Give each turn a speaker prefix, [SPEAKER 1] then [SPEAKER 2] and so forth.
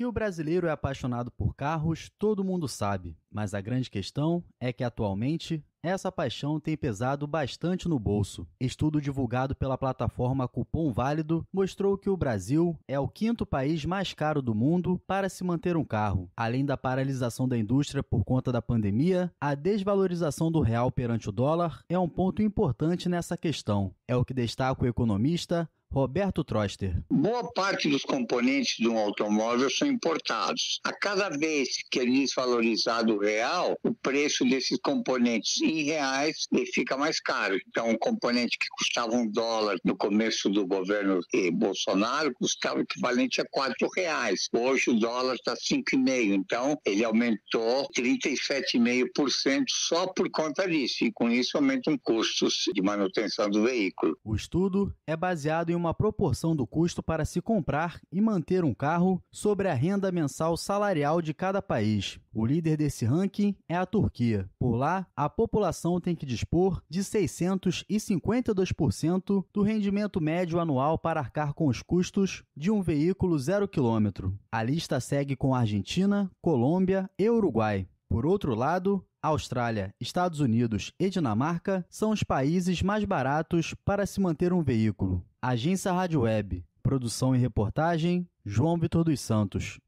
[SPEAKER 1] Que o brasileiro é apaixonado por carros, todo mundo sabe, mas a grande questão é que atualmente essa paixão tem pesado bastante no bolso. Estudo divulgado pela plataforma Cupom Válido mostrou que o Brasil é o quinto país mais caro do mundo para se manter um carro. Além da paralisação da indústria por conta da pandemia, a desvalorização do real perante o dólar é um ponto importante nessa questão. É o que destaca o economista Roberto Troster.
[SPEAKER 2] Boa parte dos componentes de um automóvel são importados. A cada vez que é desvalorizado o real, o preço desses componentes em reais e fica mais caro. Então, um componente que custava um dólar no começo do governo eh, Bolsonaro custava equivalente a quatro reais. Hoje o dólar está cinco e meio, então ele aumentou 37,5% só por conta disso. E com isso aumentam custos de manutenção do veículo. O
[SPEAKER 1] estudo é baseado em uma proporção do custo para se comprar e manter um carro sobre a renda mensal salarial de cada país. O líder desse ranking é a Turquia. Por lá, a população população tem que dispor de 652% do rendimento médio anual para arcar com os custos de um veículo zero quilômetro. A lista segue com Argentina, Colômbia e Uruguai. Por outro lado, Austrália, Estados Unidos e Dinamarca são os países mais baratos para se manter um veículo. Agência Rádio Web, produção e reportagem, João Vitor dos Santos.